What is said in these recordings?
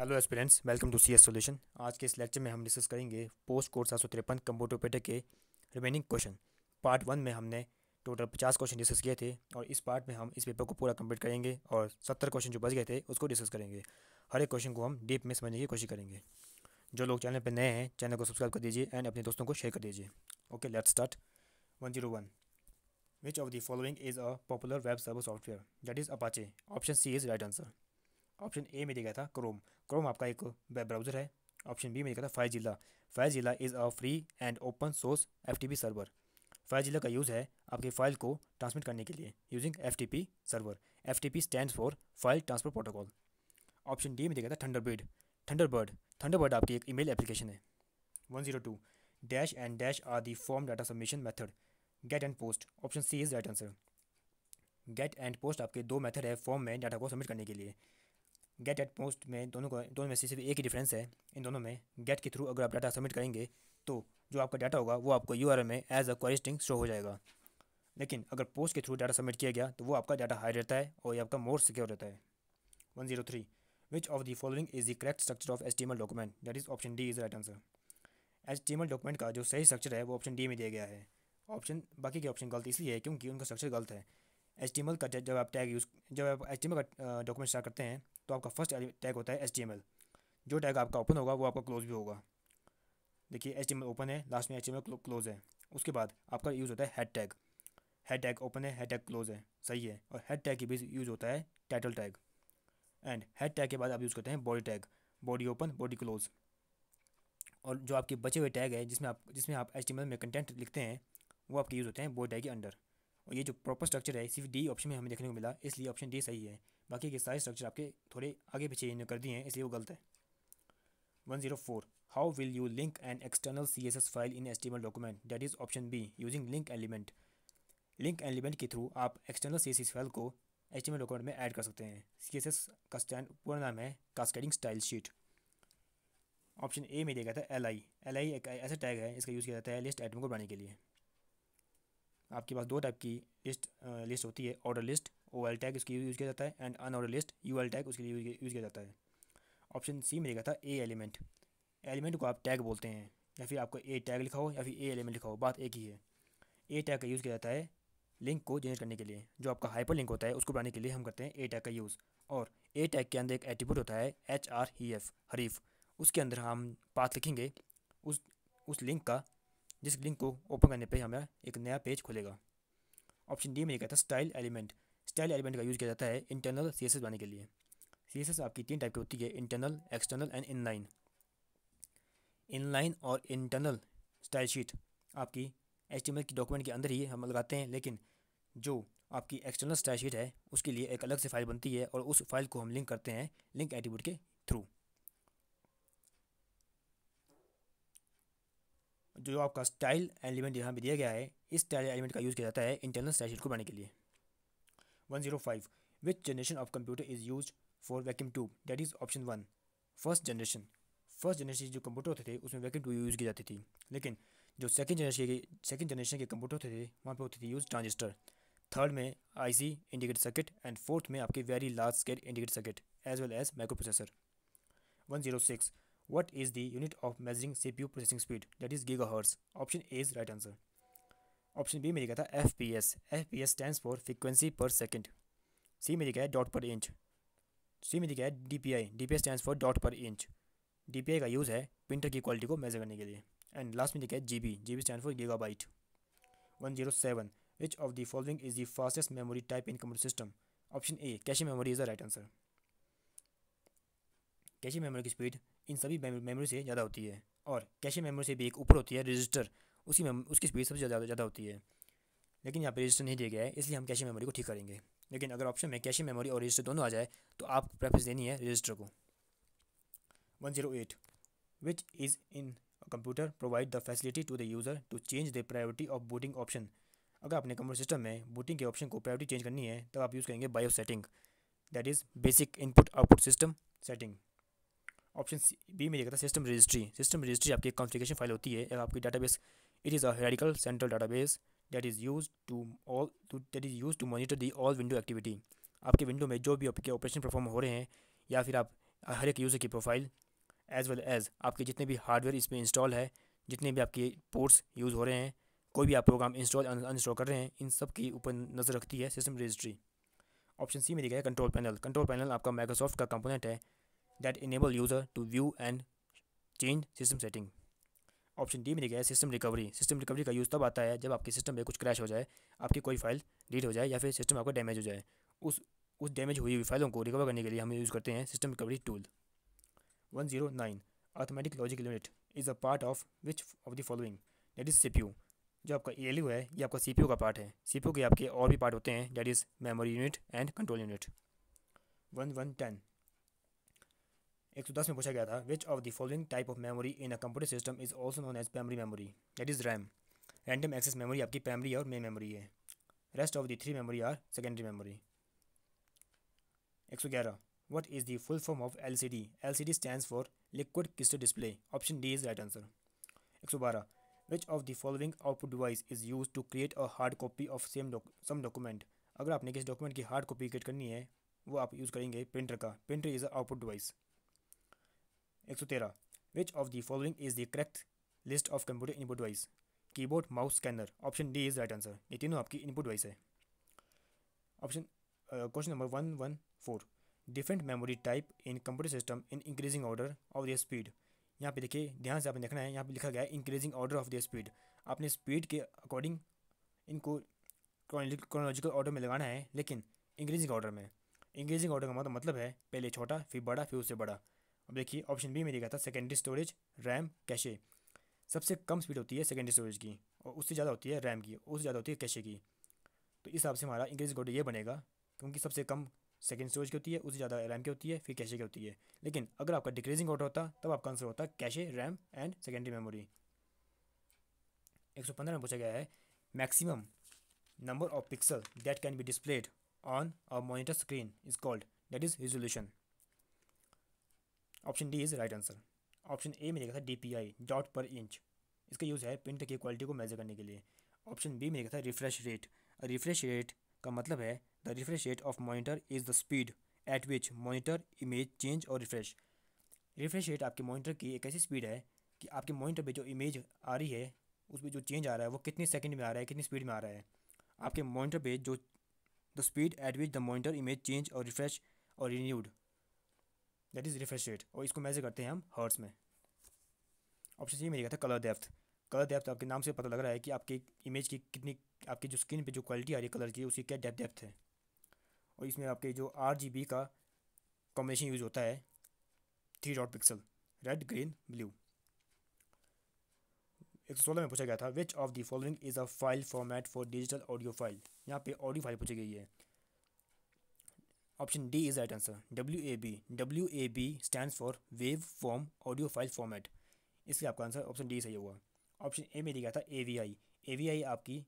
Hello aspirants welcome to C S solution आज के इस लेक्चर में हम डिस्कस करेंगे पोस्ट कोर्स सात सौ तिरपन कंप्यूटर के रिमेनिंग क्वेश्चन पार्ट वन में हमने टोटल पचास क्वेश्चन डिस्कस किए थे और इस पार्ट में हम इस पेपर को पूरा कंप्लीट करेंगे और सत्तर क्वेश्चन जो बच गए थे उसको डिस्कस करेंगे हर एक क्वेश्चन को हम डीप में समझने की कोशिश करेंगे जो लोग चैनल पर नए हैं चैनल को सब्सक्राइब कर दीजिए एंड अपने दोस्तों को शेयर कर दीजिए okay let's start one zero one which of the following is a popular web server software that is Apache option C is right answer option A में देखा था क्रोम क्रोम आपका एक वेब ब्राउज़र है option B में देखा था FileZilla FileZilla is a free and open source F server FileZilla का यूज़ है आपकी फाइल को ट्रांसमिट करने के लिए using F server F T stand for file transfer protocol option D में देखा था थंडरबर्ड थंडरबर्ड थंडरबर्ड आपकी एक ईमेल एप्लीकेशन है one zero two dash and dash are the form data submission method get and post option C is right answer get and post आपके दो method है form में डाटा को submit करने के लिए गेट एट पोस्ट में दोनों का दोनों में से सिर्फ एक ही डिफरेंस है इन दोनों में गेट के थ्रू अगर आप डाटा सबमिट करेंगे तो जो आपका डाटा होगा वो आपको यू में एज अ क्वारिस्टिंग शो हो जाएगा लेकिन अगर पोस्ट के थ्रू डाटा सबमिट किया गया तो वो आपका डाटा हाई रहता है और ये आपका मोर सिक्योर रहता है one zero three which of the following is the correct structure of S document that is option D is right answer S document का जो सही स्ट्रक्चर है वो ऑप्शन डी में दिया गया है ऑप्शन बाकी के ऑप्शन गलत इसलिए है क्योंकि उनका स्ट्रक्चर गलत है एच का जब आप टैग यूज़ जब आप एच का डॉक्यूमेंट स्टार्ट करते हैं तो आपका फर्स्ट टैग होता है एच जो टैग आपका ओपन होगा वो आपका क्लोज भी होगा देखिए एच ओपन है लास्ट में एच क्लोज है उसके बाद आपका यूज़ होता है head tag head tag open है हेड टैग क्लोज है सही है और हेड टैग के बीच यूज़ होता है title tag and head tag के बाद आप यूज़ करते हैं body tag body open body close और जो आपके बचे हुए टैग है जिसमें आप जिसमें आप एल में कंटेंट लिखते हैं वो आपके यूज़ होते हैं बॉडी टैग के अंडर और ये जो प्रॉपर स्ट्रक्चर है सिर्फ डी ऑप्शन में हमें देखने को मिला इसलिए ऑप्शन डी सही है बाकी के सारे स्ट्रक्चर आपके थोड़े आगे पीछे इन्होंने कर दिए हैं इसलिए वो गलत है one zero four how will you link an external C S S file in S T M L document that is option B using link element link element के थ्रू आप external C S S file को H T M L document में add कर सकते हैं C S S का stand पूरा नाम है cascading style sheet option A में दिया गया था एल आई एल आई एक ऐसा टैग है इसका यूज़ किया जाता है लिस्ट आइटम को बनाने के लिए आपके पास दो टाइप की लिस्ट लिस्ट होती है order list O L tag इसके लिए यूज़ किया जाता है and unorder list U L tag उसके लिए यूज़ किया जाता है ऑप्शन सी में लिखा था ए एलिमेंट एलिमेंट को आप टैग बोलते हैं या फिर आपको ए टैग लिखा हो या फिर ए एलिमेंट लिखा हो बात एक ही है ए टैग का यूज़ किया जाता है लिंक को जनरेट करने के लिए जो आपका हाइपर लिंक होता है उसको बनाने के लिए हम करते हैं ए टैग का यूज़ और ए टैग के अंदर एक एट्रीब्यूट होता है H R E F href उसके अंदर हम पाथ लिखेंगे उस उस लिंक का जिस लिंक को ओपन करने पर हमारा एक नया पेज खुलेगा ऑप्शन डी में लिखा था स्टाइल एलिमेंट स्टाइल एलिमेंट का यूज़ किया जाता है इंटरनल सी एस बनाने के लिए सी एस आपकी तीन टाइप की होती है internal external and inline inline और इंटरनल स्टाइल शीट आपकी एच की डॉक्यूमेंट के अंदर ही हम लगाते हैं लेकिन जो आपकी एक्सटर्नल स्टाइल शीट है उसके लिए एक अलग से फाइल बनती है और उस फाइल को हम लिंक करते हैं लिंक एट्रीब्यूट के थ्रू जो आपका स्टाइल एलिमेंट यहाँ पर दिया गया है इस स्टाइल एलिमेंट का यूज़ किया जाता है इंटरनल स्टाइल शीट को बनाने के लिए one zero five which generation of computer is use for vacuum tube that is option one first generation first generation जो कंप्यूटर होते थे उसमें वैक्यूम ट्यूब यूज़ की जाती थी लेकिन जो सेकेंड जनरेशन के सेकेंड जनरेशन के कंप्यूटर होते थे वहाँ पर होते थे यूज़ ट्रांजिस्टर थर्ड में I C indicator circuit and fourth में आपके very large scale indicator circuit as well as microprocessor one zero six What is the unit of measuring CPU processing speed? That is gigahertz. Option A is right answer. Option B में लिखा था F P S F P S stand for frequency per second C में लिखा है dot per inch सी में लिखा है D P I D P S stand for dot per inch D P I का यूज़ है प्रिंटर की quality को मेजर करने के लिए एंड लास्ट में लिखा है G B G B stand for gigabyte one zero seven which of the following is the fastest memory type in computer system option A cache memory is the right answer cache memory की speed इन सभी memory से ज़्यादा होती है और cache memory से भी एक ऊपर होती है रजिस्टर उसी उसकी स्पीड सबसे ज़्यादा ज़्यादा होती है लेकिन यहाँ पर रजिस्टर नहीं दिया गया है इसलिए हम कैशे मेमोरी को ठीक करेंगे लेकिन अगर ऑप्शन में कैशे मेमोरी और रजिस्टर दोनों आ जाए तो आप प्रेफरेंस देनी है रजिस्टर को one zero eight which is in computer provide the facility to the user to change the priority of booting option अगर आपने कंप्यूटर सिस्टम में बूटिंग के ऑप्शन को प्रायोरिटी चेंज करनी है तब आप यूज़ करेंगे BIOS setting that is basic input output system setting option B में देखा था सिस्टम रजिस्ट्री सिस्टम रजिस्ट्री आपकी एक कॉन्फ़िगरेशन फाइल होती है आपकी database it is a hierarchical central database that is use to all that is use to monitor the all window activity आपके window में जो भी आपके ऑपरेशन परफॉर्म हो रहे हैं या फिर आप हर एक यूज़र की प्रोफाइल एज़ वेल एज़ आपके जितने भी हार्डवेयर इसमें इंस्टॉल है जितने भी आपके पोर्ट्स यूज़ हो रहे हैं कोई भी आप प्रोग्राम इंस्टॉल इंस्टॉल कर रहे हैं इन सब के ऊपर नज़र रखती है सिस्टम रजिस्ट्री ऑप्शन सी में दिखाया कंट्रोल पैनल कंट्रोल पैनल आपका माइक्रोसॉफ्ट का कंपोनेंट है that enable user to view and change system setting option D में लिखा है सिस्टम रिकवरी सिस्टम रिकवरी का यूज़ तब आता है जब आपके सिस्टम में कुछ क्रैश हो जाए आपकी कोई फाइल डिलीट हो जाए या फिर सिस्टम आपका डैमेज हो जाए उस उस डैमेज हुई हुई फाइलों को रिकवर करने के लिए हम यूज़ करते हैं system recovery tool one zero nine arithmetic logic unit is a part of which of the following that is C P U जो आपका ए एल यू है ये आपका सी पी यू का पार्ट है सी पी यू के आपके और भी पार्ट होते हैं that is memory unit and control unit one one ten एक सौ दस में पूछा गया था which of the following type of memory in a computer system is also known as primary memory that is RAM random access memory आपकी primary और main memory है rest of the three memory are secondary memory एक सौ ग्यारह what is the full form of L C D L C D stand for liquid crystal display option D is right answer एक सौ बारह which of the following output device is use to create a hard copy of same some document अगर आपने किसी document की hard copy create करनी है वो आप यूज़ करेंगे प्रिंटर का printer is a output device एक सौ तेरह which of the following is the correct list of computer input devices keyboard mouse scanner option D is right answer ये तीनों आपकी इनपुट वाइस है option question number one one four different memory type in computer system in increasing order of the speed यहाँ पे देखिए ध्यान से आपने देखना है यहाँ पे लिखा गया है increasing order of the speed आपने स्पीड के अकॉर्डिंग इनको क्रोनोलॉजिकल ऑर्डर में लगाना है लेकिन इंक्रीजिंग ऑर्डर में इंक्रीजिंग ऑर्डर का मतलब है पहले छोटा फिर बड़ा फिर उससे बड़ा अब देखिए ऑप्शन बी में दिया था सेकेंडरी स्टोरेज रैम कैशे सबसे कम स्पीड होती है सेकेंडरी स्टोरेज की और उससे ज़्यादा होती है रैम की उससे ज़्यादा होती है कैशे की तो इस हिसाब से हमारा इंग्लिश गोड ये बनेगा क्योंकि सबसे कम सेकेंड स्टोरेज की होती है उससे ज़्यादा रैम की होती है फिर कैशे की होती है लेकिन अगर आपका डिक्रीजिंग ऑर्डर होता तब आपका आंसर होता cache RAM and secondary memory एक सौ पंद्रह में पूछा गया है maximum number of pixel that can be displayed on a monitor screen is called that is resolution option D is right answer option A में देखा था D P I dot per inch इसका यूज़ है print की quality को measure करने के लिए ऑप्शन बी में देखा था रिफ्रेश रेट रिफ्रेश रेट का मतलब है the refresh rate of monitor is the speed at which monitor image change और रिफ्रेश रिफ्रेश रेट आपके मॉनिटर की एक ऐसी स्पीड है कि आपके मॉनिटर पे जो इमेज आ रही है उस पर जो चेंज आ रहा है वो कितने सेकंड में आ रहा है कितनी स्पीड में आ रहा है आपके मॉनिटर पे जो the speed at which the monitor image change और रिफ्रेश और renewed that is refresh rate और इसको मैसेज करते हैं हम हर्ट्स में ऑप्शन सी में लिखा था कलर डेप्थ कलर डेप्थ आपके नाम से पता लग रहा है कि आपकी इमेज की कितनी आपकी जो स्क्रीन पे जो क्वालिटी आ रही है कलर की उसकी क्या डेप डेप्थ है और इसमें आपके जो आर का कॉम्बिनेशन यूज़ होता है three dot pixel red green blue एक सौ सोलह में पूछा गया था which of the following is a file format for digital audio file यहाँ पे ऑडियो फाइल पूछी गई है option D is right answer W A B W A B stand for wave form audio file format इसलिए आपका answer option D सही होगा option A में दिया था A V I A V आई आपकी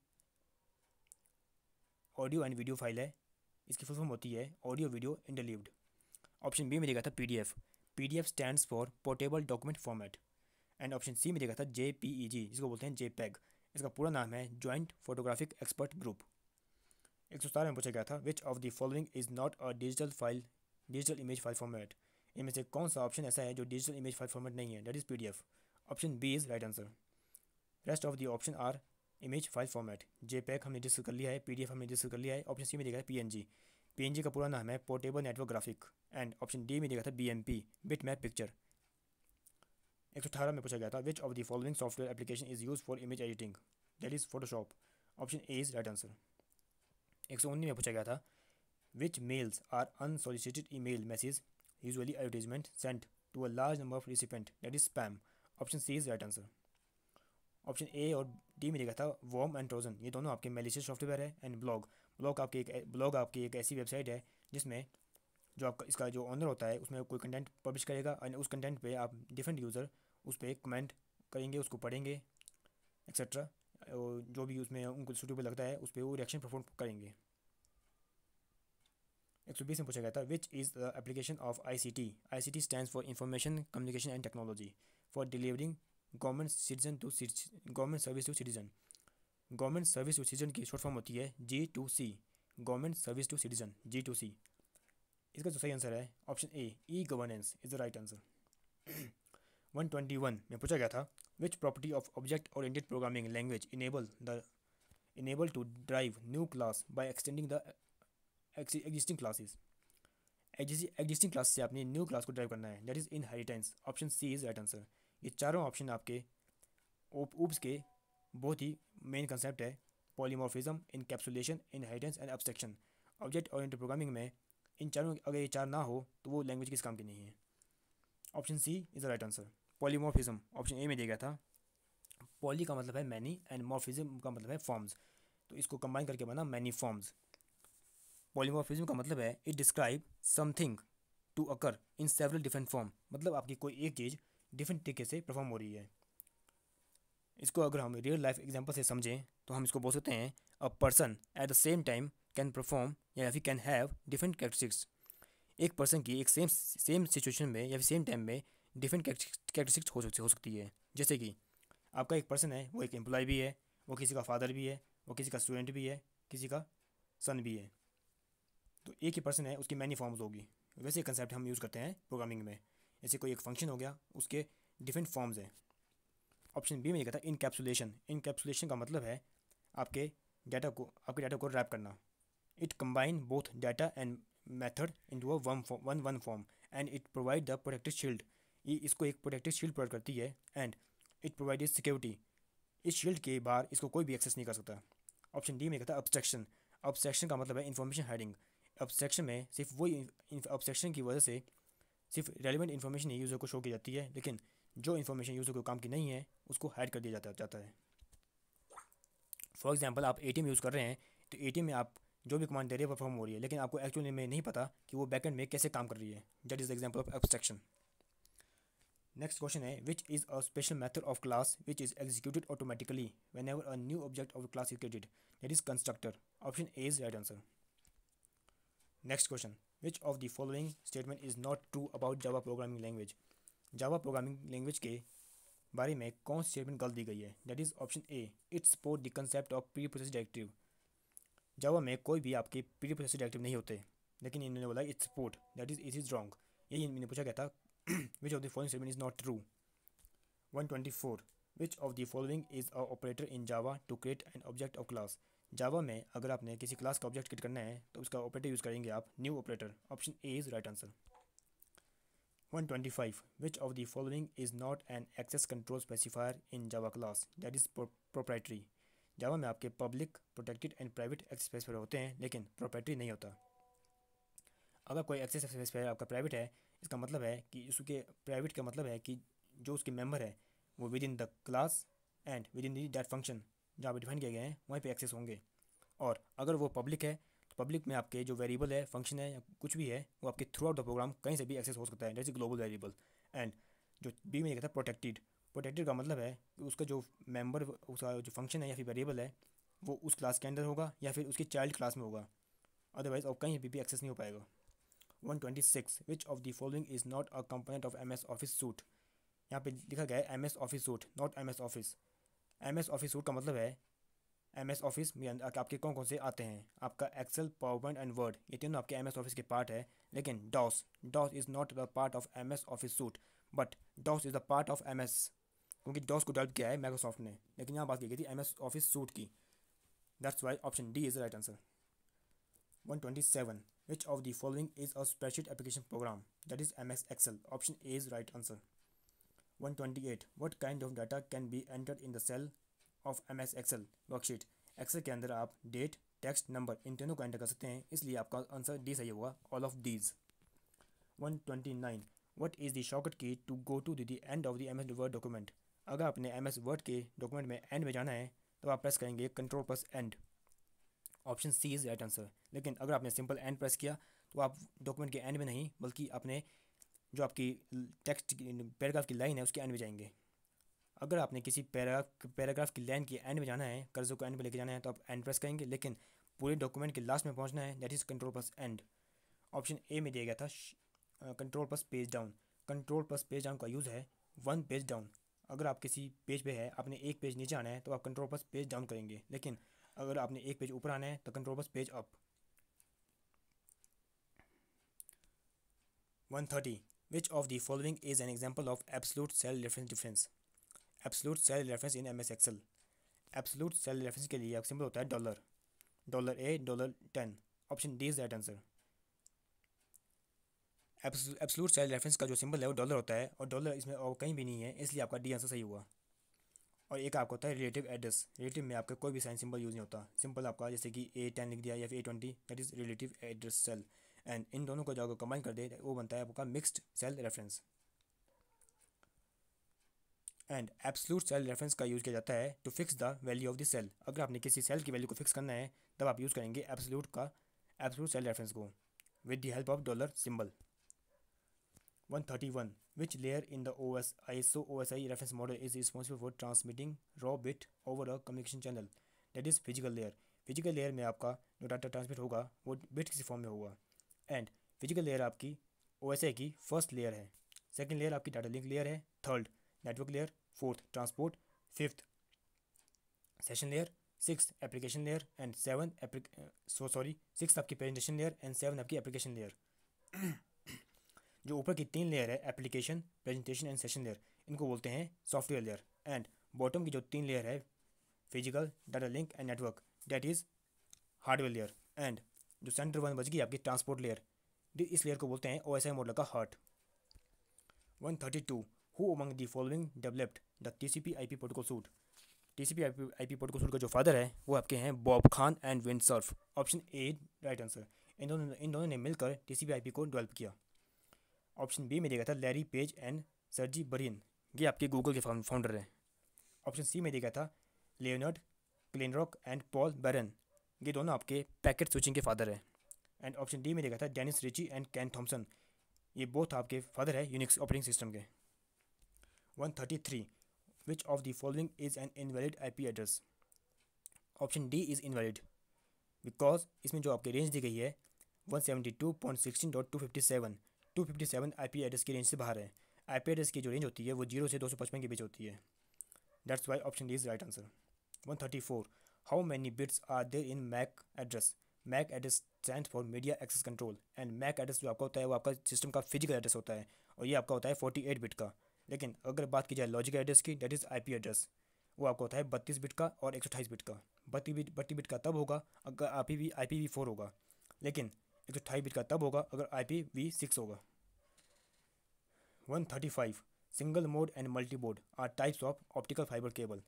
ऑडियो एंड वीडियो फाइल है इसकी फुल फॉर्म होती है audio video interleaved option B में दिया था P D F P D F stand for portable document format and option C में दिया था जे पी ई जी जिसको बोलते हैं जे पैग e इसका पूरा नाम है ज्वाइंट फोटोग्राफिक एक्सपर्ट ग्रुप एक सौ सतारह में पूछा गया था which of the following is not a digital file digital image file format इनमें से कौन सा ऑप्शन ऐसा है जो डिजिटल इमेज फाइल फॉर्मेट नहीं है that is P option B is right answer rest of the option are image file format JPEG हमने डिस्कस कर लिया है पी हमने डिस्कस कर लिया है ऑप्शन सी में देखा है पी जी का पूरा नाम है portable network graphic and option D में देखा था B M P bit map picture एक सौ अठारह में पूछा गया था which of the following software application is use for image editing that is Photoshop option A is right answer एक सौ उन्नीस में पूछा गया था which mails are unsolicited email message usually advertisement sent to a large number of recipient that is spam option C is right answer option A और D में लिखा था वॉम एंड ट्रोजन ये दोनों आपके मेलिशियस सॉफ्टवेयर है and blog blog आपकी एक ब्लॉग आपकी एक ऐसी वेबसाइट है जिसमें जो आपका इसका जो ऑनर होता है उसमें कोई कंटेंट पब्लिश करेगा एंड उस कंटेंट पे आप डिफरेंट यूज़र उस पर कमेंट करेंगे उसको पढ़ेंगे एक्सेट्रा और जो भी उसमें उनको सूटेबल लगता है उस पर वो रिएक्शन परफॉर्म करेंगे एक सौ बीस में पूछा गया था which is the application of I C T I C T stand for information communication and technology for delivering government citizen to government service to citizen government service to citizen की short form होती है G to C government service to citizen G to C इसका जो सही आंसर है option A e governance is the right answer 121 में पूछा गया था which property of object oriented programming language enable the enable to drive new class by extending the existing classes existing class से आपने न्यू क्लास को drive करना है that is inheritance option C is right answer ये चारों option आपके ओप oops के बहुत ही मेन कंसेप्ट है encapsulation inheritance and abstraction object oriented programming में इन चारों अगर ये चार ना हो तो वो लैंग्वेज किस काम की नहीं है option C is the right answer polymorphism option A में दिया गया था पॉली का मतलब है मैनी एंड मॉर्फिज्म का मतलब है फॉर्म्स तो इसको कंबाइन करके बना मैनी फॉर्म्स पॉलीमॉर्फिज्म का मतलब है it describe something to occur in several different form मतलब आपकी कोई एक चीज़ डिफरेंट तरीके से परफॉर्म हो रही है इसको अगर हम रियल लाइफ एग्जाम्पल से समझें तो हम इसको बोल सकते हैं a person at the same time can perform या फिर कैन हैव डिफरेंट कैरेक्टरिस्टिक्स एक पर्सन की एक सेम सेम सिचुएशन में या फिर सेम टाइम में डिफरेंट कैरेक्टरिस्टिक्स हो सकती हो सकती है जैसे कि आपका एक पर्सन है वो एक एम्प्लॉय भी है वो किसी का फादर भी है वो किसी का स्टूडेंट भी है किसी का सन भी है तो एक ही पर्सन है उसकी मैनी फॉर्म्स होगी वैसे कंसेप्ट हम यूज़ करते हैं प्रोग्रामिंग में जैसे कोई एक फंक्शन हो गया उसके डिफरेंट फॉर्म्स हैं ऑप्शन बी में ये कहता है इनकेप्सुलेशन इनकेप्सुलेशन का मतलब है आपके डाटा को आपके डाटा को रैप करना it combine both data and method into one one one form and it provide the protective shield ये इसको एक प्रोटेक्टिव शील्ड प्रोवाइड करती है एंड इट प्रोवाइड सिक्योरिटी इस शील्ड के बाहर इसको कोई भी एक्सेस नहीं कर सकता ऑप्शन डी में कहता है अब्सट्रैक्शन अब्सट्रैक्शन का मतलब है इन्फॉर्मेशन हाइडिंग अब्सट्रैक्शन में सिर्फ वही अब्सट्रैक्शन की वजह से सिर्फ रेलिवेंट इन्फॉर्मेशन ही यूज़र को शो की जाती है लेकिन जो इन्फॉर्मेशन यूज़र को काम की नहीं है उसको हाइड कर दिया जाता जाता है फॉर एग्जाम्पल आप ए यूज़ कर रहे हैं तो ए में आप जो भी कमांड दे रहे हैं परफॉर्म हो रही है लेकिन आपको एक्चुअली में नहीं पता कि वो बैकेंड में कैसे काम कर रही है that is the example of abstraction next question है which is a special method of class which is executed automatically whenever a new object of class is classicated that is constructor option A is right answer next question which of the following statement is not true about Java programming language Java programming language के बारे में कौन statement गलत दी गई है that is option A it support the concept of pre process directive Java में कोई भी आपके प्री प्रोसेस डायरेक्टिव नहीं होते लेकिन इन्होंने बोला it support that is it is wrong यही इन्होंने पूछा गया था which of the following statement is not true 124 which of the following is a operator in java to create an object of class java में अगर आपने किसी class का object create करना है तो उसका operator use करेंगे आप new operator option A is right answer 125 which of the following is not an access control specifier in java class that is proprietary java में आपके public protected and private access specifier होते हैं लेकिन proprietary नहीं होता अगर कोई access specifier आपका प्राइवेट है इसका मतलब है कि उसके प्राइवेट का मतलब है कि जो उसके मेंबर है वो within the class and within that function जहाँ पर डिफाइन किए गए हैं वहीं पर एक्सेस होंगे और अगर वो पब्लिक है तो पब्लिक में आपके जो वेरिएबल है फंक्शन है या कुछ भी है वो आपके थ्रू आउट द प्रोग्राम कहीं से भी एक्सेस हो सकता है जैसे ग्लोबल वेरिएबल एंड जो बी में लिखा था प्रोटेक्टेड प्रोटेक्टेड का मतलब है कि उसका जो मेंबर उसका जो फंक्शन है या फिर वेरिएबल है वो उस क्लास के अंदर होगा या फिर उसके चाइल्ड क्लास में होगा अदरवाइज़ और कहीं भी, भी एक्सेस नहीं हो पाएगा 126 which of the following is not a component of M S office suite यहाँ पे लिखा गया है M S office suite not M S office M S office suite का मतलब है एम एस ऑफिस में आपके कौन कौन से आते हैं आपका Excel PowerPoint and Word ये तीनों आपके एम एस ऑफिस के पार्ट है लेकिन DOS DOS is not the part of M S office suite but DOS is the part of M S क्योंकि डॉस को डेवलप किया है माइक्रोसॉफ्ट ने लेकिन यहाँ बात की गई थी एम एस ऑफिस सूट की that's why option D is the right answer one twenty seven Which of the following is a spreadsheet application program? That is MS Excel. Option A is right answer. 128. What kind of data can be entered in the cell of MS Excel worksheet? Excel के अंदर आप date, text, number. In tino ko enter kar sakte hain. इसलिए आपका answer D सही होगा all of these 129 What is the shortcut key to go to the, end of the M S Word document अगर आपने MS Word के document में end में जाना है तो आप press करेंगे control plus end option C is right answer लेकिन अगर आपने सिंपल एंड प्रेस किया तो आप डॉक्यूमेंट के एंड में नहीं बल्कि आपने जो आपकी टेक्स्ट पैराग्राफ की लाइन है उसके एंड में जाएंगे अगर आपने किसी पैराग्राफ पैराग्राफ की लाइन के एंड में जाना है कर्जों को एंड में लेके जाना है तो आप एंड प्रेस करेंगे लेकिन पूरे डॉक्यूमेंट के लास्ट में पहुंचना है that is control plus end option A में दिया गया था control plus page down control plus page down का यूज़ है वन पेज डाउन अगर आप किसी पेज पे है आपने एक पेज नीचे आना है तो आप कंट्रोल प्लस पेज डाउन करेंगे लेकिन अगर आपने एक पेज ऊपर आना है तो control plus page up 130 which of the following is an example of absolute cell reference difference absolute cell reference in ms excel absolute cell reference के लिए सिंबल होता है dollar dollar A dollar ten option D is right answer absolute cell reference का जो symbol है वो dollar होता है और डॉलर इसमें और कहीं भी नहीं है इसलिए आपका डी आंसर सही हुआ और एक आपका होता है रिलेटिव एड्रेस रिलेटिव में आपका कोई भी साइन सिंबल यूज़ नहीं होता सिंपल आपका जैसे कि ए टेन लिख दिया या फिर A twenty that is relative address cell and इन दोनों को जो आपको कंबाइन कर दे वो बनता है आपका mixed cell reference and absolute cell reference का यूज़ किया जाता है to fix the value of the cell अगर आपने किसी सेल की वैल्यू को फिक्स करना है तब आप यूज़ करेंगे एब्सलूट का एब्सलूट सेल रेफरेंस को with the help of dollar symbol 131 which layer in the OS ISO OSI reference model is responsible for transmitting raw bit over a communication channel that is physical layer physical layer में आपका जो data transmit होगा वो bit किसी form में होगा and physical layer आपकी O की फर्स्ट लेयर है सेकेंड लेयर आपकी डाटा लिंक लेयर है थर्ड नेटवर्क लेयर fourth transport fifth session layer six application layer and seven so sorry six आपकी प्रेजेंटेशन लेयर एंड सेवन आपकी एप्लीकेशन लेयर जो ऊपर की तीन लेयर है application presentation and session layer इनको बोलते हैं सॉफ्टवेयर लेयर एंड बॉटम की जो तीन लेयर है physical data link and network that is hardware layer and जो सेंटर वन बच गई आपकी ट्रांसपोर्ट तो लेयर इस लेयर को बोलते हैं ओ एस आई मॉडल का heart one thirty two who among the following developed the T C P I P protocol suite T C P I P I P protocol suite का जो father है वो आपके हैं Bob Kahn and Vint Cerf option A right answer इन दोनों इन दोनों ने मिलकर T C P I P को डेवलप किया ऑप्शन बी में देखा था लैरी पेज एंड सरजी बरिन ये आपके गूगल के फाउंडर हैं ऑप्शन सी में देखा था लियोनर्ड क्लिनरॉक एंड पॉल बैरन ये दोनों आपके पैकेट स्विचिंग के फादर हैं एंड ऑप्शन डी में देखा था Dennis Ritchie and Ken Thompson ये बोथ आपके फादर है यूनिक्स ऑपरेटिंग सिस्टम के one thirty three which of the following is an invalid IP address option D is invalid because इसमें जो आपकी रेंज दी गई है one seventy two point sixteen dot two fifty seven two fifty seven I P address की range से बाहर है आई पी एड्रेस की जो रेंज होती है वो जीरो से दो सौ पचपन के बीच होती है that's why option is right answer one thirty four how many bits are there in MAC address MAC address stand for media access control and MAC address जो आपका होता है वो आपका सिस्टम का फिजिकल एड्रेस होता है और ये आपका होता है फोर्टी एट बिट का लेकिन अगर बात की जाए लॉजिकल एड्रेस की that is I P address वो आपका होता है बत्तीस बिट का और एक सौ अट्ठाईस बिट का बत्तीस बिट बत्तीस बिट का तब होगा अगर I P V I P V four होगा लेकिन एक सौ अट्ठाईस बिट का तब होगा अगर आई पी वी सिक्स होगा one thirty five single mode and multi board are types of optical fibre cable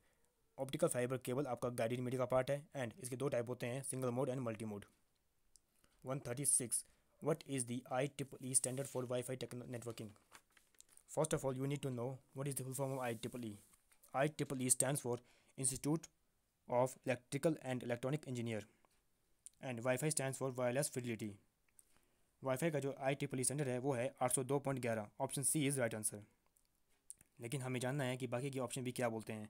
optical fibre cable आपका गाइडेड मीडिया का पार्ट है एंड इसके दो टाइप होते हैं single mode and multi mode one thirty six what is the I triple E standard for wifi networking first of all you need to know what is the full form of I triple E I triple E stand for institute of electrical and electronic engineer and wifi stand for wireless fidelity. Wifi का जो I T police centre है वो है आठ सौ दो point ग्यारह option C is right answer लेकिन हमें जानना है कि बाकी के ऑप्शन भी क्या बोलते हैं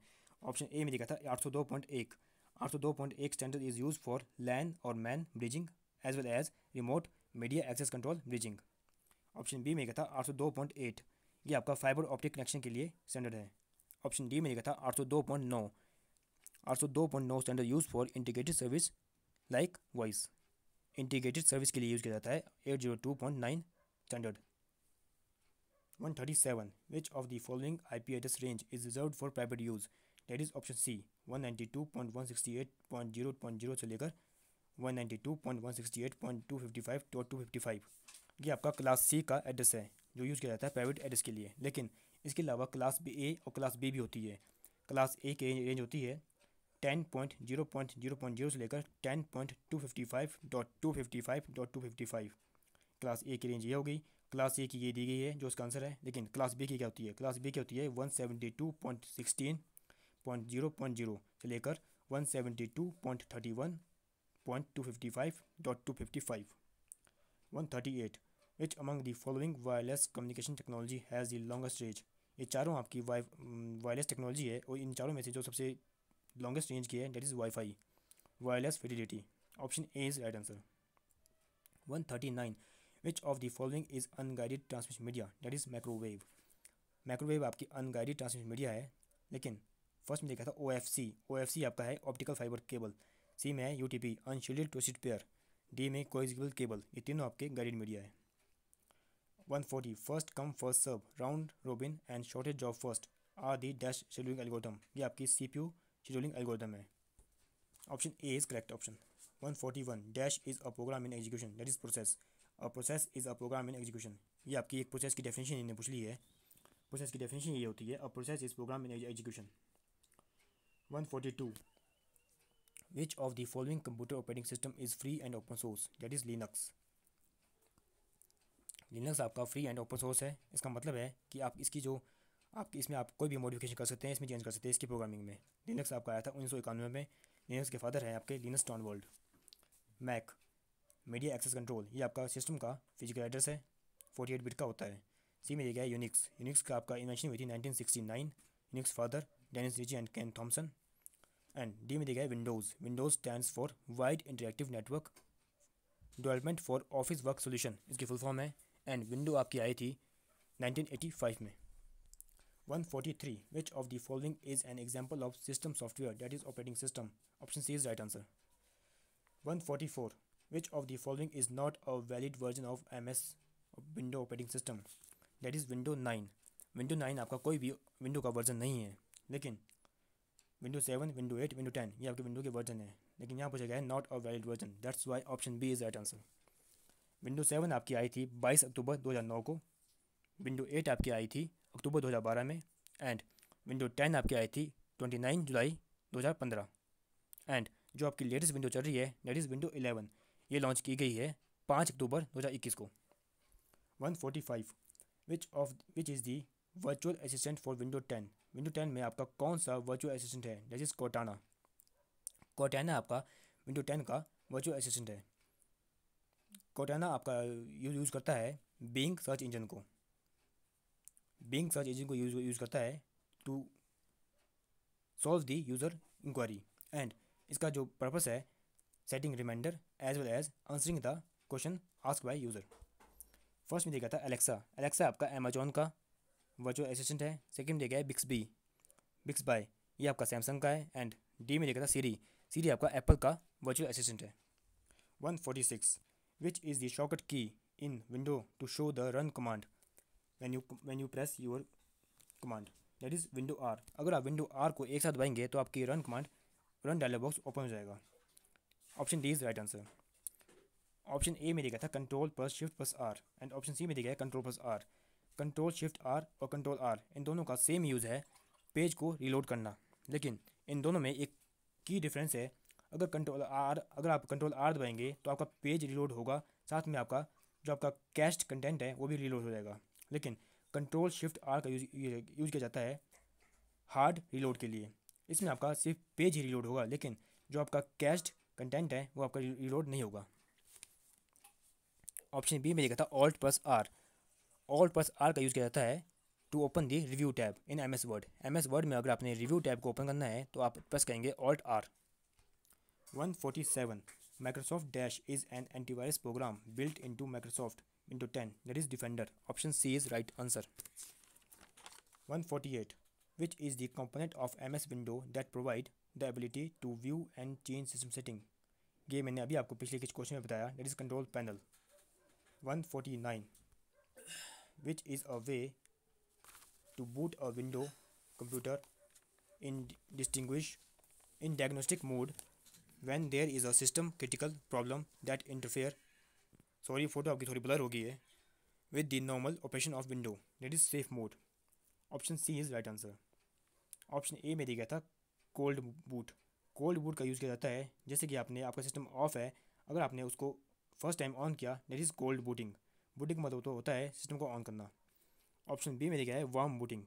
ऑप्शन ए में देखा था आठ सौ दो पॉइंट एक आठ सौ दो पॉइंट एक standard is use for LAN और MAN bridging as well as remote media access control bridging option B में लिखा था आठ सौ दो पॉइंट एट ये आपका फाइबर ऑप्टिक कनेक्शन के लिए स्टैंडर्ड है ऑप्शन डी में लिखा था आठ सौ दो पॉइंट नौ आठ सौ दो पॉइंट नौ standard use for integrated service like voice integrated service के लिए यूज़ किया जाता है eight zero two point nine standard one thirty seven which of the following I P address range is reserve for private use that is option C one ninety two point one sixty eight point zero point zero से लेकर one ninety two point one sixty eight point two fifty five two two fifty five ये आपका class C का address है जो use किया जाता है प्राइवेट एड्रेस के लिए लेकिन इसके अलावा क्लास बी ए और क्लास बी भी होती है क्लास ए की रेंज होती है ten point zero point zero point zero से लेकर ten point two fifty five dot two fifty five dot two fifty five class A की रेंज ये हो गई क्लास ए की ये दी गई है जो उसका आंसर है लेकिन क्लास बी की क्या होती है क्लास बी की होती है one seventy two point sixteen point zero point zero से लेकर one seventy two point thirty one point two fifty five dot two fifty five one thirty eight which among the following wireless communication technology has the longest range ये चारों आपकी Y wireless technology है और इन चारों में से जो सबसे लॉन्गेस्ट रेंज की है that is wifi wireless fidelity option A is right answer one thirty nine which of the following is unguided transmission media that is microwave microwave आपकी अनगाइडेड ट्रांसमिशन मीडिया है लेकिन फर्स्ट में देखा था O F C O F C आपका है optical fibre cable C में है U T P unshielded twisted pair D में कोइजिबल केबल ये तीनों आपके गाइडेड मीडिया है one forty first come first serve round robin and shortest job first are the dash scheduling algorithm ये आपकी C P U scheduling algorithm है option A is correct option 141 dash is a program in execution that is process a process is a program in execution ये आपकी एक process की definition इन्हें पूछ ली है प्रोसेस की डेफिनेशन ये होती है a process is program in execution 142 which of the following computer operating system is free and open source that is Linux Linux आपका फ्री एंड ओपन सोर्स है इसका मतलब है कि आप इसकी जो आप इसमें आप कोई भी मॉडिफिकेशन कर सकते हैं इसमें चेंज कर सकते हैं इसकी प्रोग्रामिंग में लिनक्स आपका आया था उन्नीस सौ इक्यानवे में लिनक्स के फादर हैं आपके Linus Torvalds MAC media access control ये आपका सिस्टम का फिजिकल एड्रेस है फोर्टी एट बिट का होता है सी में ये यूनिक्स यूनिक्स का आपका इन्वेंशन हुई थी nineteen sixty nine Unix father Dennis Ritchie and Ken Thompson and D में दिया गया Windows Windows stand for wide interactive network development for office work solution इसकी फुल फॉर्म है एंड विंडो आपकी आई थी 1985 में 143 which of the following is an example of system software that is operating system option c is right answer 144 which of the following is not a valid version of ms window operating system that is window nine window nine आपका कोई भी window का version नहीं है लेकिन window seven window eight window ten ये आपके window के वर्जन है लेकिन यहाँ पूछा गया है not a valid version that's why option B is right answer window seven आपकी आई थी बाईस अक्टूबर दो हज़ार नौ को विंडो एट आपकी आई थी अक्टूबर 2012 में एंड विंडो 10 आपकी आई थी 29 जुलाई 2015 एंड जो आपकी लेटेस्ट विंडो चल रही है लेटेस्ट इज़ विंडो 11 ये लॉन्च की गई है 5 अक्टूबर 2021 को 145 which of which is the virtual assistant for window 10 window 10 में आपका कौन सा वर्चुअल असिस्टेंट है दैट इज़ कोटाना कोटाना आपका विंडो 10 का वर्चुअल असिस्टेंट है कोटाना आपका यूज करता है बींग सर्च इंजन को बींग सर्च engine को यूज यूज़ करता है to solve the user inquiry and इसका जो पर्पस है setting reminder as well as answering the question ask by user first में देखा था एलेक्सा एलेक्सा आपका अमेजोन का वर्चुअल असिस्टेंट है सेकेंड देखा है बिक्स बी बिक्स बाय ये आपका सैमसंग का है एंड डी में देखा था सीरी सीरी आपका एप्पल का वर्चुअल असिस्टेंट है one forty six which is दॉकेट key in window to show the run command when you when you press your command that is window R अगर आप window R को एक साथ दबाएंगे तो आपकी run command run dialog box open हो जाएगा option D is right answer option A में दिखा था control plus shift plus R and option C में दिखा है control plus R control shift R और कंट्रोल आर इन दोनों का सेम यूज़ है पेज को रीलोड करना लेकिन इन दोनों में एक की डिफरेंस है अगर कंट्रोल आर अगर आप कंट्रोल आर दबाएंगे तो आपका पेज रीलोड होगा साथ में आपका जो आपका कैश कंटेंट है वो भी रीलोड हो जाएगा लेकिन कंट्रोल शिफ्ट आर का यूज यूज किया जाता है हार्ड रिलोड के लिए इसमें आपका सिर्फ पेज ही रिलोड होगा लेकिन जो आपका कैश्ड कंटेंट है वो आपका रिलोड नहीं होगा ऑप्शन बी में देखा था alt plus R alt plus R का यूज़ किया जाता है to open the review tab in M S Word M S Word में अगर आपने रिव्यू टैब को ओपन करना है तो आप प्रेस करेंगे alt R one forty seven Microsoft dash is an antivirus program built in to Microsoft into 10 that is defender option c is right answer 148 which is the component of ms window that provide the ability to view and change system setting ये मैंने अभी आपको पिछले किस question में बताया that is Control Panel. 149 which is a way to boot a window computer in distinguish in diagnostic mode when there is a system critical problem that interfere sorry photo आपकी थोड़ी ब्लर हो गई है with the normal operation of window that is safe mode option C is right answer option A में दिया गया था cold boot cold boot का यूज़ किया जाता है जैसे कि आपने आपका सिस्टम ऑफ है अगर आपने उसको फर्स्ट टाइम ऑन किया that is cold booting booting मतलब तो होता है सिस्टम को ऑन करना ऑप्शन बी में दिया गया है वार्म बूटिंग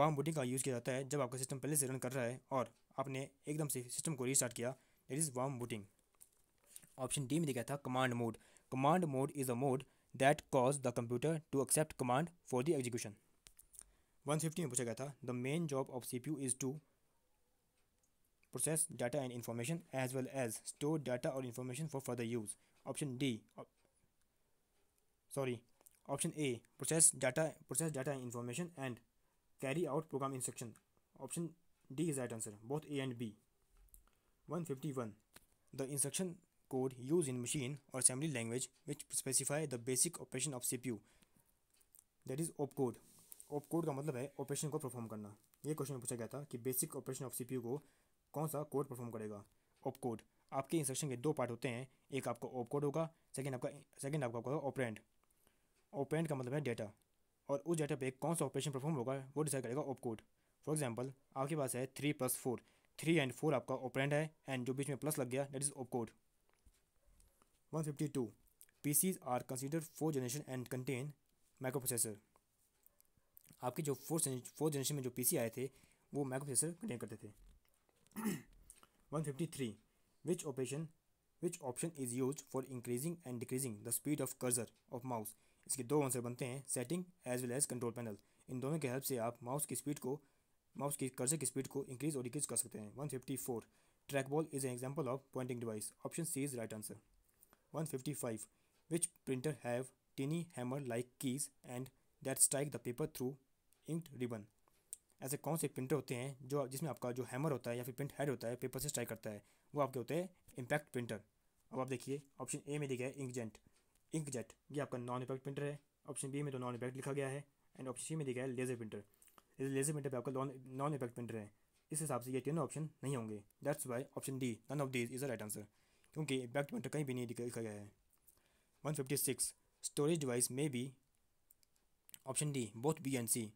वार्म बूटिंग का यूज़ किया जाता है जब आपका सिस्टम पहले से रन कर रहा है और आपने एकदम से सिस्टम को रीस्टार्ट किया that is warm booting option D में दिया था command mode Command mode is a mode that causes the computer to accept command for the execution. 150 The main job of CPU is to process data and information as well as store data or information for further use. Option D. sorry. Option A. Process data, process data and information and carry out program instruction. Option D is the right answer. Both A and B. 151. The instruction code used in machine or assembly language which specify the basic operation of CPU that is opcode का मतलब है operation को perform करना ये question में पूछा गया था कि बेसिक ऑपरेशन ऑफ CPU को कौन सा कोड परफॉर्म करेगा ऑप आपके इंस्ट्रक्शन के दो पार्ट होते हैं एक आपका ऑप होगा second आपका second आपका होगा operand. operand का मतलब है डेटा और उस डेटा पे कौन सा ऑपरेशन परफॉर्म होगा वो डिसाइड करेगा ऑप फॉर एग्जाम्पल आपके पास है three plus four three and four आपका ऑपरेंड है एंड जो बीच में प्लस लग गया that is opcode 152 are are four generation and contain micro microprocessor आपके जो फोर्थ फोर्थ जनरेशन में जो पीसी आए थे वो माइक्रोप्रोसेसर कंटेन करते थे 153 which operation which option is use for increasing and decreasing the speed of cursor of mouse इसके दो आंसर बनते हैं setting as well as control panel इन दोनों के हेल्प से आप माउस की स्पीड को माउस की कर्जर की स्पीड को इंक्रीज और डिक्रीज कर सकते हैं one fifty four trackball is an example of pointing device option C is right answer 155 which printer have tiny hammer like keys and that strike the paper through inked ribbon ऐसे कौन से printer होते हैं जो जिसमें आपका जो hammer होता है या फिर प्रिंट हेड होता है पेपर से स्ट्राइक करता है वो आपके होते हैं इम्पैक्ट प्रिंटर अब आप देखिए ऑप्शन ए में लिखा है इंकजेंट इंकजेट ये आपका नॉन इम्पैक्ट प्रिंटर है ऑप्शन बी में तो नॉन इम्पैक्ट लिखा गया है एंड ऑप्शन सी में लिखा है लेजर प्रिंटर लेजर प्रिंटर पर आपका नॉन इम्पैक्ट प्रिंटर है इस हिसाब से ये तीनों ऑप्शन नहीं होंगे that's why option D none of these is a right answer क्योंकि बैक टू कहीं भी नहीं दिखा गया है one fifty six storage device में भी option D both B and C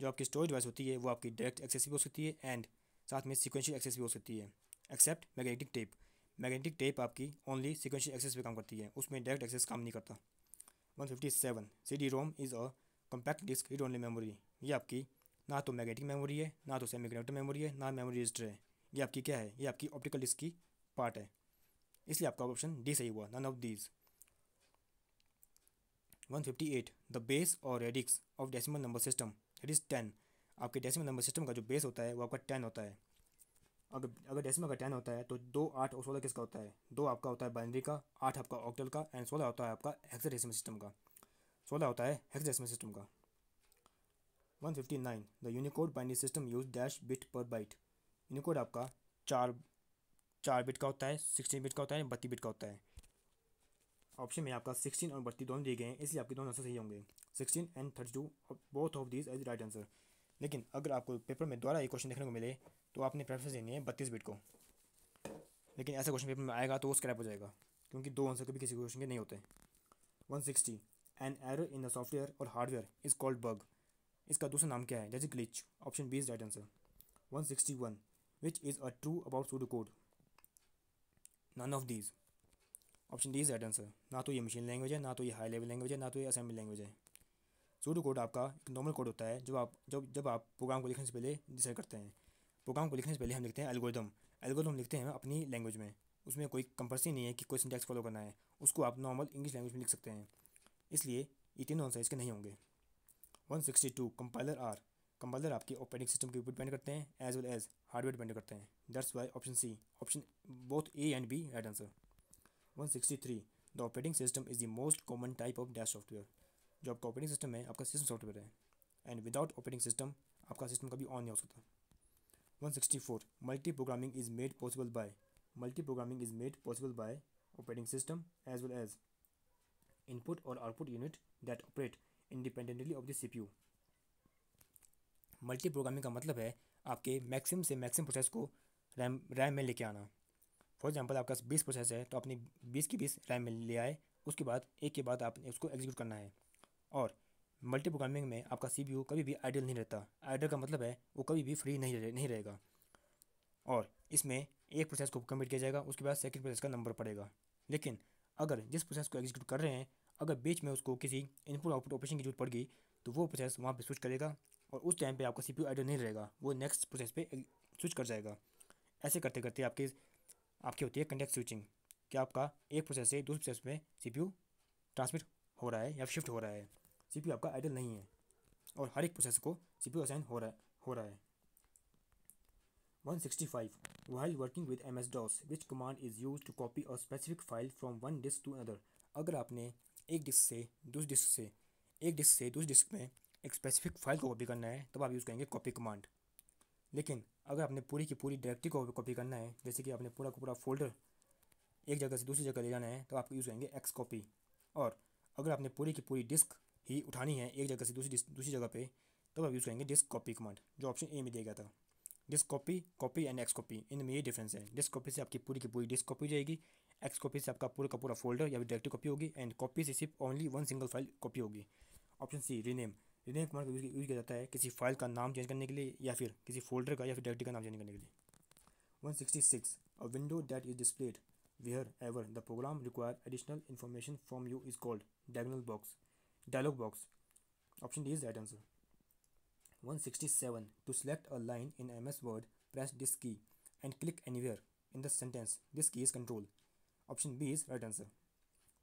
जो आपकी स्टोरेज डिवाइस होती है वो आपकी डायरेक्ट एक्सेस भी हो सकती है एंड साथ में सिक्वेंशियल एक्सेस भी हो सकती है except magnetic tape magnetic tape आपकी ओनली सिक्वेंशियल एक्सेस पे काम करती है उसमें डायरेक्ट एक्सेस काम नहीं करता one fifty seven C D ROM is a compact disk read only memory ये आपकी ना तो मैग्नेटिक मेमोरी है ना तो सेमी मेमोरी है ना मेमोरी रजिस्टर है ये आपकी क्या है ये आपकी ऑप्टिकल डिस्क की पार्ट है इसलिए आपका ऑप्शन डी सही हुआ none of these 158 the base और radix of decimal number system it is ten आपके डेसिमल नंबर सिस्टम का जो बेस होता है वो आपका टेन होता है अगर अगर डेसिमल का टेन होता है तो दो आठ और सोलह किसका होता है दो आपका होता है बाइनरी का आठ आपका ऑक्टल का एंड सोलह होता है आपका हेक्सा डेसिमल सिस्टम का सोलह होता है हेक्सा डेसिमल सिस्टम का 159 the Unicode binary system use dash bit per byte Unicode आपका चार चार बिट का होता है सिक्सटीन बिट का होता है बत्तीस बिट का होता है ऑप्शन में आपका सिक्सटीन और बत्तीस दोनों दिए गए हैं इसलिए आपके दोनों आंसर सही होंगे sixteen and thirty two both of this is right answer लेकिन अगर आपको पेपर में दोबारा ये क्वेश्चन देखने को मिले तो आपने प्रेफरेंस देनी है बत्तीस बिट को लेकिन ऐसा क्वेश्चन पेपर में आएगा तो वो स्क्रैप हो जाएगा क्योंकि दो आंसर कभी किसी क्वेश्चन के नहीं होते one sixty an error in the software और हार्डवेयर इज कॉल्ड बग इसका दूसरा नाम क्या है जैसे glitch option B is right answer one sixty one which is a true about pseudo code none of these option D is right answer ना तो ये मशीन लैंग्वेज है ना तो ये हाई लेवल लैंग्वेज है ना तो ये असेंबली लैंग्वेज है सूडो कोड आपका एक नॉर्मल कोड होता है जब आप जब जब आप प्रोग्राम को लिखने से पहले डिसाइड करते हैं प्रोग्राम को लिखने से पहले हम लिखते हैं एल्गोदम एल्गोदम लिखते हैं अपनी लैंग्वेज में उसमें कोई कंपल्सरी नहीं है कि कोई सिंटैक्स फॉलो करना है उसको आप नॉर्मल इंग्लिश लैंग्वेज में लिख सकते हैं इसलिए ये तीनों आंसर इसके नहीं होंगे one sixty two compiler are compiler आपके ऑपरेटिंग सिस्टम के ऊपर डिपेंड करते हैं as well as hardware depend करते हैं that's why option C option both A and B right answer one sixty three the operating system is the most common type of dash software जो आपका operating system है आपका system software है and without operating system आपका system कभी on नहीं हो सकता one sixty four multi programming is made possible by multi programming is made possible by operating system as well as input और output unit that operate independently of the C P U multi programming का मतलब है आपके maxim से maximum process को RAM RAM में लेके आना फॉर एग्जांपल आपका बीस प्रोसेस है तो आपने बीस की बीस रैम में ले आए उसके बाद एक के बाद आपने उसको एग्जीक्यूट करना है और मल्टी प्रोग्रामिंग में आपका सी कभी भी आइडल नहीं रहता आइडल का मतलब है वो कभी भी फ्री नहीं रहे, नहीं रहेगा और इसमें एक प्रोसेस को कम्प्लीट किया जाएगा उसके बाद सेकेंड प्रोसेस का नंबर पड़ेगा लेकिन अगर जिस प्रोसेस को एग्जीक्यूट कर रहे हैं अगर बीच में उसको किसी इनपुट आउटपुट ऑपरेशन की जरूरत पड़ गई तो वो प्रोसेस वहाँ पर स्विच करेगा और उस टाइम पे आपका सी पी आइडल नहीं रहेगा वो नेक्स्ट प्रोसेस पे स्विच कर जाएगा ऐसे करते करते आपके आपकी होती है कंटेक्ट स्विचिंग कि आपका एक प्रोसेस से दूसरे प्रोसेस में सी पी यू ट्रांसमिट हो रहा है या शिफ्ट हो रहा है सी पी यू आपका आइडल नहीं है और हर एक प्रोसेस को सी पी असाइन हो रहा है हो रहा है one sixty five while working with M S DOS which command is use to copy a specific file from one disk to other अगर आपने एक डिस्क से दूसरी डिस्क से एक डिस्क से दूसरी डिस्क में एक स्पेसिफिक फाइल को कॉपी करना है तब आप यूज़ करेंगे कॉपी कमांड लेकिन अगर आपने पूरी की पूरी डायरेक्टरी को कॉपी करना है जैसे कि आपने पूरा का पूरा फोल्डर एक जगह से दूसरी जगह ले जाना है तो आप यूज़ करेंगे एक्स कॉपी और अगर आपने पूरी की पूरी डिस्क ही उठानी है एक जगह से दूसरी दूसरी जगह पे तब आप यूज़ करेंगे डिस्क कॉपी कमांड जो ऑप्शन ए में दिया गया था disk copy copy and X copy इन में ये डिफरेंस है डिस्क कॉपी से आपकी पूरी की पूरी डिस्क कॉपी जाएगी एक्स कॉपी से आपका पूरा का पूरा फोल्डर या डायरेक्टरी कॉपी होगी एंड कॉपी से सिर्फ only one single file copy होगी option C rename Vinay Kumar का यूज़ किया जाता है किसी फाइल का नाम चेंज करने के लिए या फिर किसी फोल्डर का या फिर डायरेक्टरी का नाम चेंज करने के लिए one sixty six a window that is displayed wherever the program require additional information from you is called diagonal box dialog box option D is right answer one sixty seven to select a line in M S Word press this key and click anywhere in the sentence this key is control option b is right answer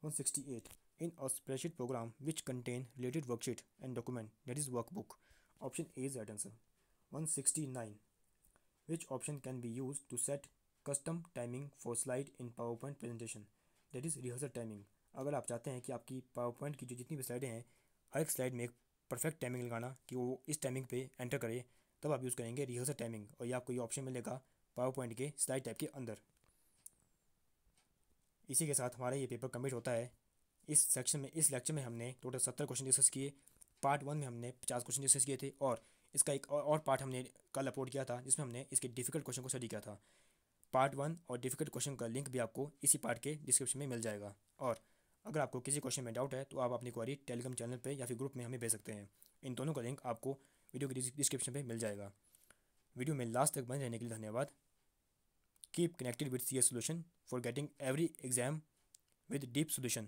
168 in a spreadsheet program which contain related worksheet and document that is workbook. Option A is answer right answer. 169. Which option can be used to set custom timing for slide in PowerPoint presentation that is rehearsal timing अगर आप चाहते हैं कि आपकी power point की जो जितनी भी स्लाइडें हैं हर एक स्लाइड में एक परफेक्ट टाइमिंग लगाना कि वो इस टाइमिंग पे एंटर करे तब आप यूज़ करेंगे रिहर्सल टाइमिंग और यह आपको ये ऑप्शन मिलेगा पावर पॉइंट के स्लाइड टाइप के अंदर इसी के साथ हमारा ये पेपर कम्प्लीट होता है इस सेक्शन में इस लेक्चर में हमने टोटल सत्तर क्वेश्चन डिस्कस किए पार्ट वन में हमने पचास क्वेश्चन डिस्कस किए थे और इसका एक और पार्ट हमने कल अपलोड किया था जिसमें हमने इसके डिफिकल्ट क्वेश्चन को स्टडी किया था पार्ट वन और डिफिकल्ट क्वेश्चन का लिंक भी आपको इसी पार्ट के डिस्क्रिप्शन में मिल जाएगा और अगर आपको किसी क्वेश्चन में डाउट है तो आप अपनी क्वारी टेलीग्राम चैनल पर या फिर ग्रुप में हमें भेज सकते हैं इन दोनों का लिंक आपको वीडियो के डिस्क्रिप्शन में मिल जाएगा वीडियो में लास्ट तक बने रहने के लिए धन्यवाद keep connected with C solution solution for getting every exam with deep solution